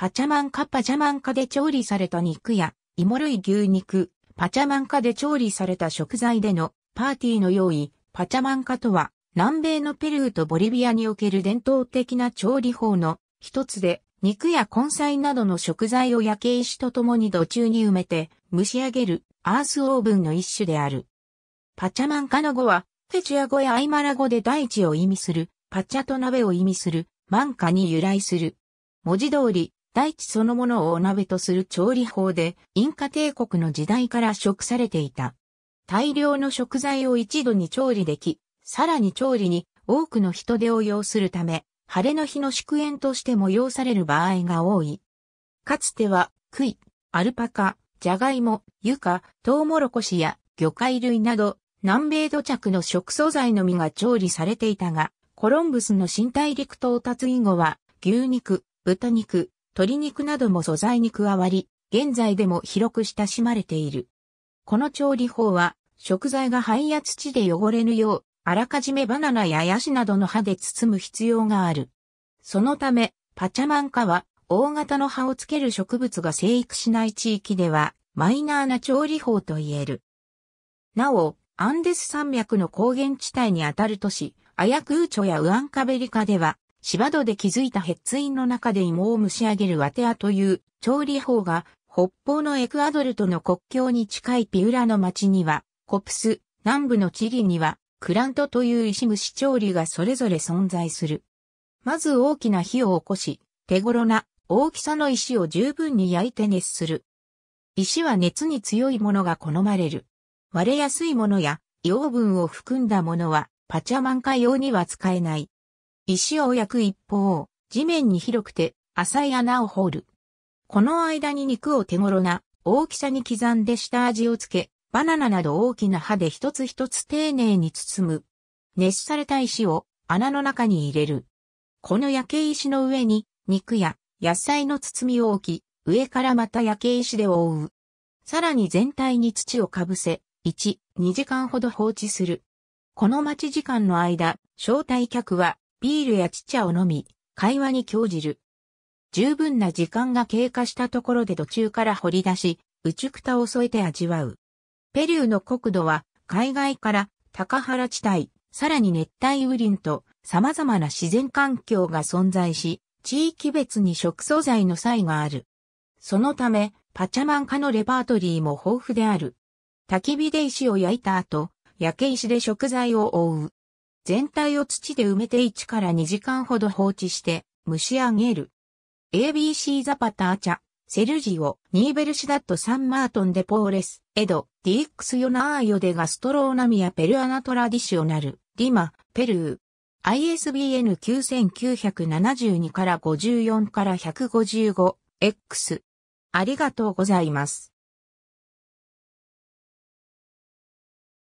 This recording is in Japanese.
パチャマンカパチャマンカで調理された肉や、芋類牛肉、パチャマンカで調理された食材でのパーティーの用意、パチャマンカとは、南米のペルーとボリビアにおける伝統的な調理法の一つで、肉や根菜などの食材を焼け石とともに土中に埋めて蒸し上げるアースオーブンの一種である。パチャマンカの語は、ペチュア語やアイマラ語で大地を意味する、パチャと鍋を意味する、マンカに由来する。文字通り、大地そのものをお鍋とする調理法で、インカ帝国の時代から食されていた。大量の食材を一度に調理でき、さらに調理に多くの人手を要するため、晴れの日の祝宴として催される場合が多い。かつては、クイ、アルパカ、ジャガイモ、ユカ、トウモロコシや魚介類など、南米土着の食素材のみが調理されていたが、コロンブスの新大陸到達以後は、牛肉、豚肉、鶏肉なども素材に加わり、現在でも広く親しまれている。この調理法は、食材が灰や土で汚れぬよう、あらかじめバナナやヤシなどの葉で包む必要がある。そのため、パチャマンカは、大型の葉をつける植物が生育しない地域では、マイナーな調理法と言える。なお、アンデス山脈の高原地帯にあたる都市、アヤクーチョやウアンカベリカでは、芝戸で築いたヘッツインの中で芋を蒸し上げるワテアという調理法が北方のエクアドルとの国境に近いピウラの町にはコプス、南部のチリにはクラントという石蒸し調理がそれぞれ存在する。まず大きな火を起こし、手頃な大きさの石を十分に焼いて熱する。石は熱に強いものが好まれる。割れやすいものや養分を含んだものはパチャマンカ用には使えない。石を焼く一方、地面に広くて浅い穴を掘る。この間に肉を手頃な大きさに刻んで下味をつけ、バナナなど大きな葉で一つ一つ丁寧に包む。熱された石を穴の中に入れる。この焼け石の上に肉や野菜の包みを置き、上からまた焼け石で覆う。さらに全体に土をかぶせ、1、2時間ほど放置する。この待ち時間の間、招待客はビールや茶を飲み、会話に興じる。十分な時間が経過したところで途中から掘り出し、宇宙蓋を添えて味わう。ペルーの国土は、海外から高原地帯、さらに熱帯雨林と様々な自然環境が存在し、地域別に食素材の差異がある。そのため、パチャマン科のレパートリーも豊富である。焚き火で石を焼いた後、焼け石で食材を覆う。全体を土で埋めて1から2時間ほど放置して蒸し上げる。ABC ザパターチャ、セルジオ、ニーベルシダット・サンマートン・デ・ポーレス、エド、ディックス・ヨナーヨデ・ガストローナミア・ペルアナトラディショナル、リマ、ペルー。ISBN 9972から54から 155X。ありがとうございます。